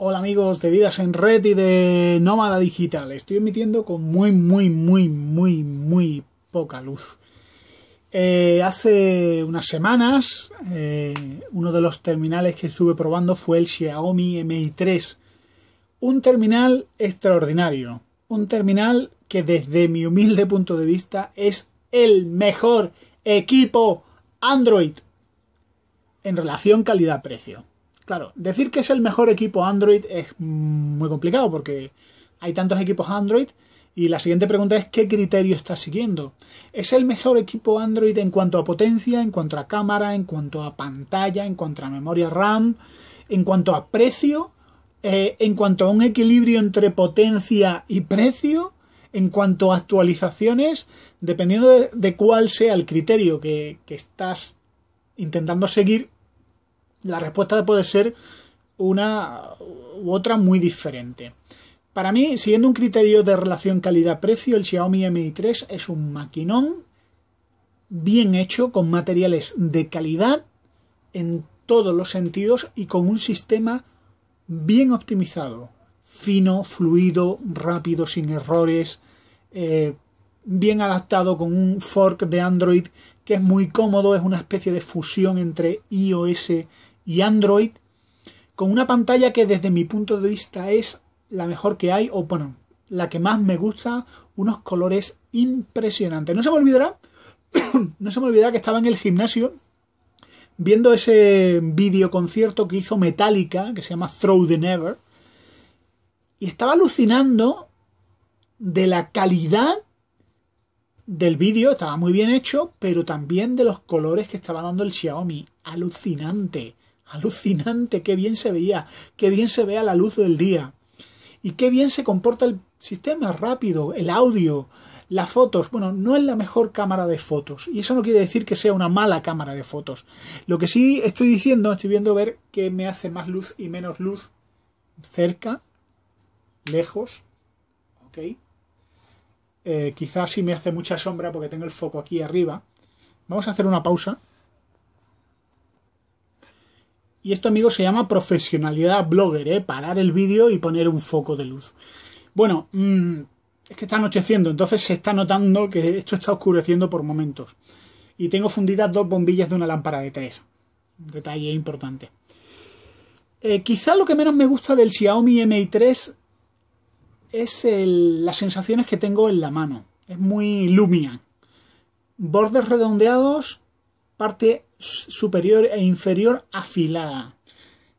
Hola amigos de Vidas en Red y de Nómada Digital. Estoy emitiendo con muy, muy, muy, muy, muy poca luz. Eh, hace unas semanas eh, uno de los terminales que estuve probando fue el Xiaomi Mi 3. Un terminal extraordinario. Un terminal que desde mi humilde punto de vista es el mejor equipo Android en relación calidad-precio. Claro, decir que es el mejor equipo Android es muy complicado porque hay tantos equipos Android y la siguiente pregunta es qué criterio estás siguiendo. ¿Es el mejor equipo Android en cuanto a potencia, en cuanto a cámara, en cuanto a pantalla, en cuanto a memoria RAM, en cuanto a precio, eh, en cuanto a un equilibrio entre potencia y precio? en cuanto a actualizaciones, dependiendo de, cuál sea el criterio que, estás intentando seguir, la respuesta puede ser una u otra muy diferente. Para mí, siguiendo un criterio de relación calidad-precio, el Xiaomi Mi 3 es un maquinón bien hecho, con materiales de calidad en todos los sentidos y con un sistema bien optimizado, fino, fluido, rápido, sin errores, eh, bien adaptado con un fork de Android que es muy cómodo, es una especie de fusión entre iOS y Android, con una pantalla que desde mi punto de vista es la mejor que hay, o bueno, la que más me gusta, unos colores impresionantes. No se me olvidará, no se me olvidará que estaba en el gimnasio viendo ese video concierto que hizo Metallica, que se llama Throw the Never, y estaba alucinando de la calidad del vídeo, estaba muy bien hecho, pero también de los colores que estaba dando el Xiaomi. Alucinante. Alucinante, qué bien se veía, qué bien se vea la luz del día. Y qué bien se comporta el sistema rápido, el audio, las fotos. Bueno, no es la mejor cámara de fotos. Y eso no quiere decir que sea una mala cámara de fotos. Lo que sí estoy diciendo, estoy viendo ver qué me hace más luz y menos luz cerca, lejos. ¿Ok? Eh, quizás sí me hace mucha sombra porque tengo el foco aquí arriba. Vamos a hacer una pausa y esto, amigos, se llama profesionalidad blogger, ¿eh? Parar el vídeo y poner un foco de luz. Bueno, mm, es que está anocheciendo, entonces se está notando que esto está oscureciendo por momentos. Y tengo fundidas dos bombillas de una lámpara de tres. Detalle importante. Eh, quizá lo que menos me gusta del Xiaomi Mi 3 es las sensaciones que tengo en la mano. Es muy Lumia. Bordes redondeados, parte superior e inferior afilada.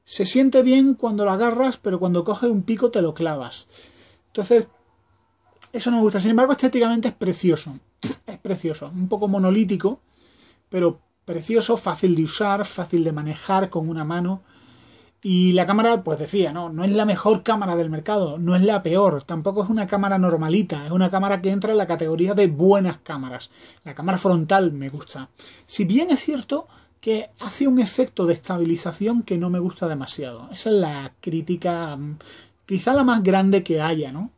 Se siente bien cuando lo agarras, pero cuando coge un pico te lo clavas. Entonces, eso no me gusta. Sin embargo, estéticamente es precioso. Es precioso. Un poco monolítico, pero precioso, fácil de usar, fácil de manejar con una mano. Y la cámara, pues decía, no, no es la mejor cámara del mercado, no es la peor, tampoco es una cámara normalita, es una cámara que entra en la categoría de buenas cámaras. La cámara frontal me gusta. Si bien es cierto que hace un efecto de estabilización que no me gusta demasiado. Esa es la crítica mm, quizá la más grande que haya, ¿no?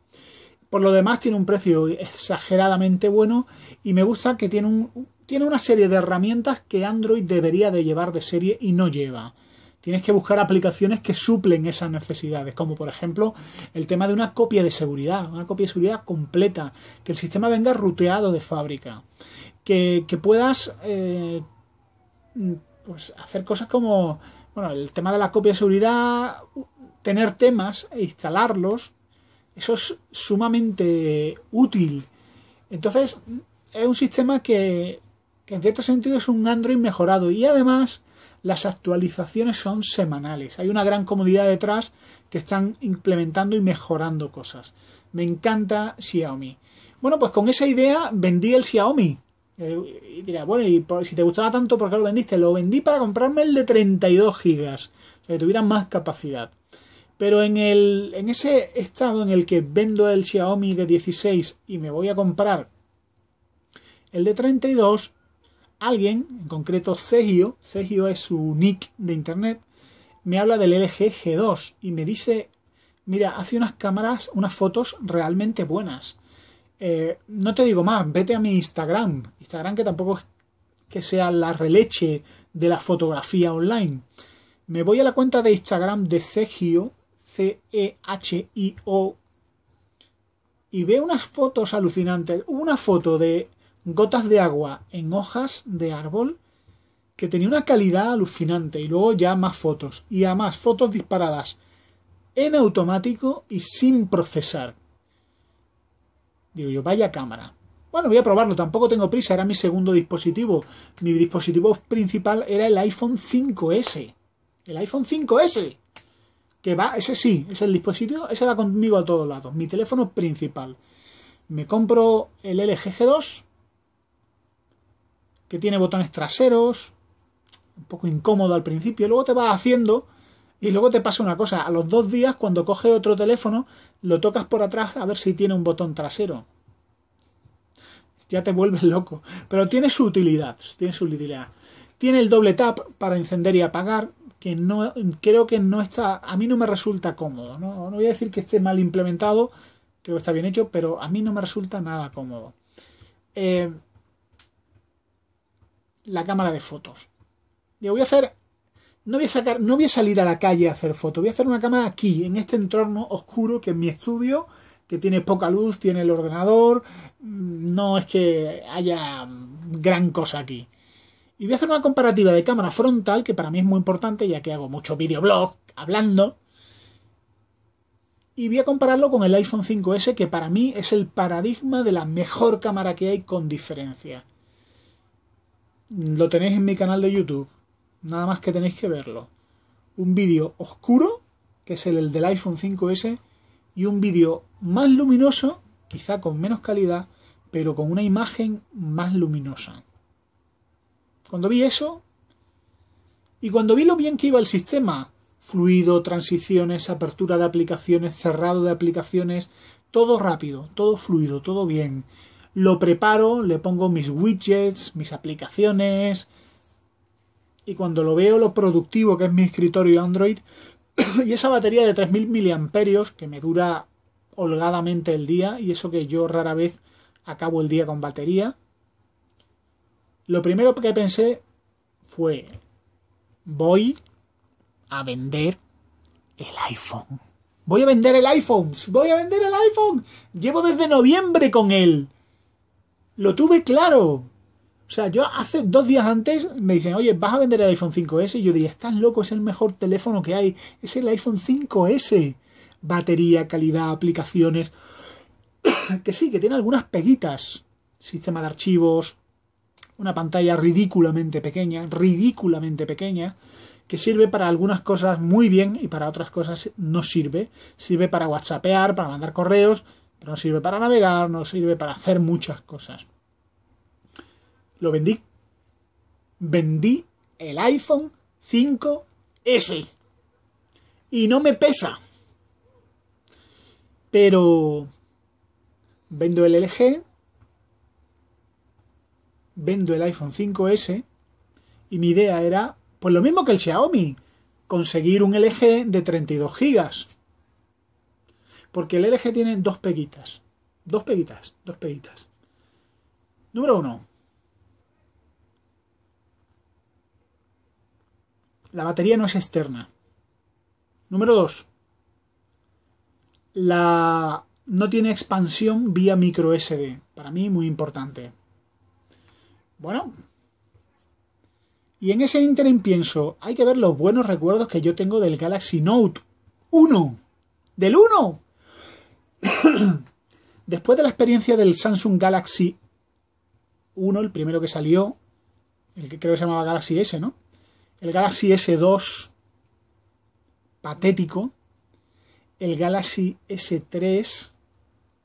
Por lo demás tiene un precio exageradamente bueno y me gusta que tiene, un, tiene una serie de herramientas que Android debería de llevar de serie y no lleva. Tienes que buscar aplicaciones que suplen esas necesidades, como por ejemplo el tema de una copia de seguridad, una copia de seguridad completa, que el sistema venga ruteado de fábrica, que, puedas eh, pues hacer cosas como, bueno, el tema de la copia de seguridad, tener temas e instalarlos, eso es sumamente útil. Entonces, es un sistema que en cierto sentido es un Android mejorado y además las actualizaciones son semanales. Hay una gran comunidad detrás que están implementando y mejorando cosas. Me encanta Xiaomi. Bueno, pues con esa idea vendí el Xiaomi. Eh, y dirá, bueno, y si te gustaba tanto, ¿por qué lo vendiste? Lo vendí para comprarme el de 32 gigas, que tuviera más capacidad. Pero en, el, en ese estado en el que vendo el Xiaomi de 16 y me voy a comprar el de 32, alguien, en concreto Sergio, Sergio es su nick de internet, me habla del LG G2 y me dice, mira, hace unas cámaras, unas fotos realmente buenas. Eh, no te digo más, vete a mi Instagram, Instagram que tampoco es que sea la releche de la fotografía online. Me voy a la cuenta de Instagram de Sergio, C-E-H-I-O, y veo unas fotos alucinantes. Una foto de gotas de agua en hojas de árbol que tenía una calidad alucinante y luego ya más fotos y además fotos disparadas en automático y sin procesar. Digo yo, vaya cámara. Bueno, voy a probarlo, tampoco tengo prisa, era mi segundo dispositivo. Mi dispositivo principal era el iPhone 5S. El iPhone 5S. Que va, ese sí, es el dispositivo, ese va conmigo a todos lados. Mi teléfono principal. Me compro el LG G2, que tiene botones traseros, un poco incómodo al principio, luego te vas haciendo y luego te pasa una cosa, a los dos días cuando coge otro teléfono lo tocas por atrás a ver si tiene un botón trasero. Ya te vuelves loco, pero tiene su utilidad, tiene su utilidad. Tiene el doble tap para encender y apagar, que no creo que no está, a mí no me resulta cómodo, no, no voy a decir que esté mal implementado, creo que está bien hecho, pero a mí no me resulta nada cómodo. Eh, la cámara de fotos. voy a hacer. No voy a sacar. No voy a salir a la calle a hacer fotos. Voy a hacer una cámara aquí, en este entorno oscuro que es mi estudio, que tiene poca luz, tiene el ordenador. Mm, no es que haya gran cosa aquí. Y voy a hacer una comparativa de cámara frontal, que para mí es muy importante, ya que hago mucho videoblog hablando. Y voy a compararlo con el iPhone 5S, que para mí es el paradigma de la mejor cámara que hay con diferencia lo tenéis en mi canal de YouTube. Nada más que tenéis que verlo. Un vídeo oscuro, que es el del iPhone 5S, y un vídeo más luminoso, quizá con menos calidad, pero con una imagen más luminosa. Cuando vi eso, y cuando vi lo bien que iba el sistema, fluido, transiciones, apertura de aplicaciones, cerrado de aplicaciones, todo rápido, todo fluido, todo bien, lo preparo, le pongo mis widgets, mis aplicaciones. Y cuando lo veo lo productivo que es mi escritorio Android y esa batería de 3000 miliamperios que me dura holgadamente el día y eso que yo rara vez acabo el día con batería. Lo primero que pensé fue voy a vender el iPhone. Voy a vender el iPhone. Voy a vender el iPhone. Llevo desde noviembre con él lo tuve claro. O sea, yo hace dos días antes me dicen, oye, vas a vender el iPhone 5S. Y yo diría, estás loco, es el mejor teléfono que hay. Es el iPhone 5S. Batería, calidad, aplicaciones. que sí, que tiene algunas peguitas. Sistema de archivos. Una pantalla ridículamente pequeña. Ridículamente pequeña. Que sirve para algunas cosas muy bien y para otras cosas no sirve. Sirve para WhatsAppear, para mandar correos pero no sirve para navegar, no sirve para hacer muchas cosas. Lo vendí. Vendí el iPhone 5S. Y no me pesa. Pero vendo el LG, vendo el iPhone 5S y mi idea era, pues lo mismo que el Xiaomi, conseguir un LG de 32 gigas. Porque el LG tiene dos peguitas. Dos peguitas, dos peguitas. Número uno. La batería no es externa. Número dos. La no tiene expansión vía micro SD. Para mí, muy importante. Bueno. Y en ese interim pienso, hay que ver los buenos recuerdos que yo tengo del Galaxy Note 1. ¡Del 1! Después de la experiencia del Samsung Galaxy 1, el primero que salió, el que creo que se llamaba Galaxy S, ¿no? El Galaxy S2 patético, el Galaxy S3,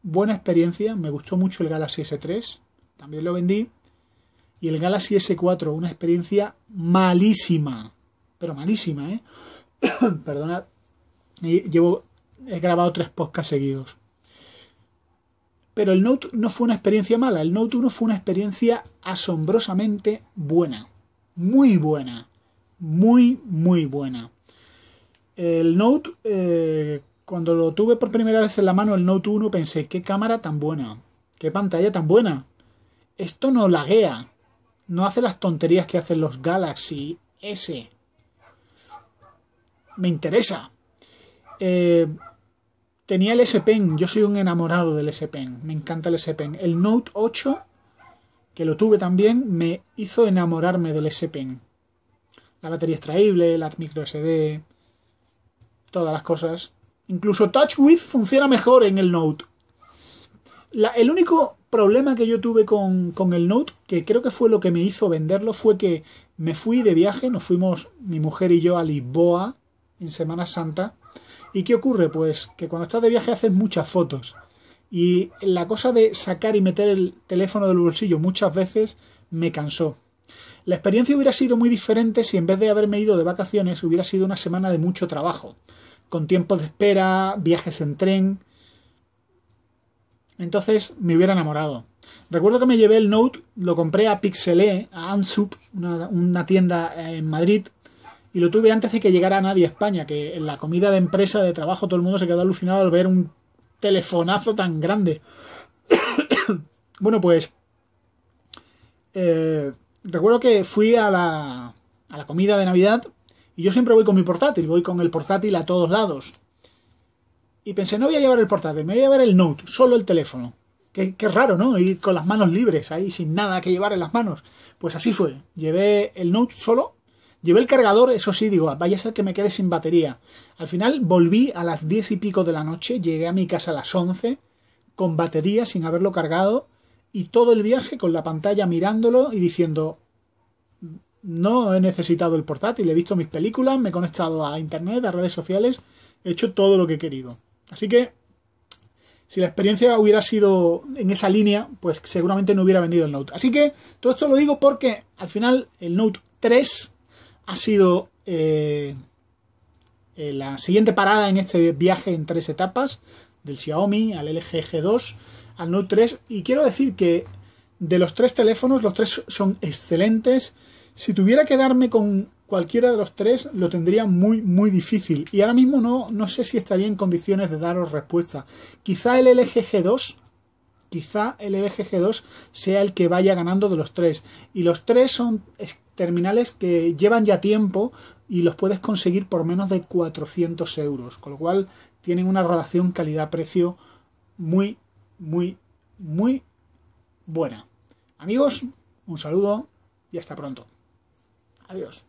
buena experiencia, me gustó mucho el Galaxy S3, también lo vendí, y el Galaxy S4, una experiencia malísima, pero malísima, ¿eh? Perdona, llevo, he grabado tres podcasts seguidos. Pero el Note no fue una experiencia mala, el Note 1 fue una experiencia asombrosamente buena. Muy buena. Muy, muy buena. El Note, eh, cuando lo tuve por primera vez en la mano, el Note 1, pensé, qué cámara tan buena, qué pantalla tan buena. Esto no laguea, no hace las tonterías que hacen los Galaxy S. Me interesa. Eh, Tenía el S-Pen, yo soy un enamorado del S-Pen, me encanta el S-Pen. El Note 8, que lo tuve también, me hizo enamorarme del S-Pen. La batería extraíble, la micro SD, todas las cosas. Incluso TouchWiz funciona mejor en el Note. el único problema que yo tuve con, con, el Note, que creo que fue lo que me hizo venderlo, fue que me fui de viaje, nos fuimos mi mujer y yo a Lisboa en Semana Santa ¿Y qué ocurre? Pues que cuando estás de viaje haces muchas fotos. Y la cosa de sacar y meter el teléfono del bolsillo muchas veces me cansó. La experiencia hubiera sido muy diferente si en vez de haberme ido de vacaciones hubiera sido una semana de mucho trabajo, con tiempos de espera, viajes en tren. Entonces me hubiera enamorado. Recuerdo que me llevé el Note, lo compré a Pixelé, e, a Ansup, una tienda en Madrid, y lo tuve antes de que llegara nadie a España, que en la comida de empresa, de trabajo, todo el mundo se quedó alucinado al ver un telefonazo tan grande. bueno, pues... Eh, recuerdo que fui a la, a la comida de Navidad y yo siempre voy con mi portátil, voy con el portátil a todos lados. Y pensé, no voy a llevar el portátil, me voy a llevar el Note, solo el teléfono. Qué, qué, raro, ¿no? Ir con las manos libres, ahí sin nada que llevar en las manos. Pues así fue. Llevé el Note solo Llevé el cargador, eso sí, digo, vaya a ser que me quede sin batería. Al final volví a las diez y pico de la noche, llegué a mi casa a las once, con batería, sin haberlo cargado, y todo el viaje con la pantalla mirándolo y diciendo, no he necesitado el portátil, he visto mis películas, me he conectado a internet, a redes sociales, he hecho todo lo que he querido. Así que, si la experiencia hubiera sido en esa línea, pues seguramente no hubiera vendido el Note. Así que, todo esto lo digo porque al final el Note 3 ha sido eh, eh, la siguiente parada en este viaje en tres etapas, del Xiaomi al LG G2, al Note 3, y quiero decir que de los tres teléfonos, los tres son excelentes. Si tuviera que darme con cualquiera de los tres, lo tendría muy, muy difícil. Y ahora mismo no, no sé si estaría en condiciones de daros respuesta. Quizá el LG G2 quizá el LGG2 e sea el que vaya ganando de los tres. Y los tres son terminales que llevan ya tiempo y los puedes conseguir por menos de 400 euros, con lo cual tienen una relación calidad-precio muy, muy, muy buena. Amigos, un saludo y hasta pronto. Adiós.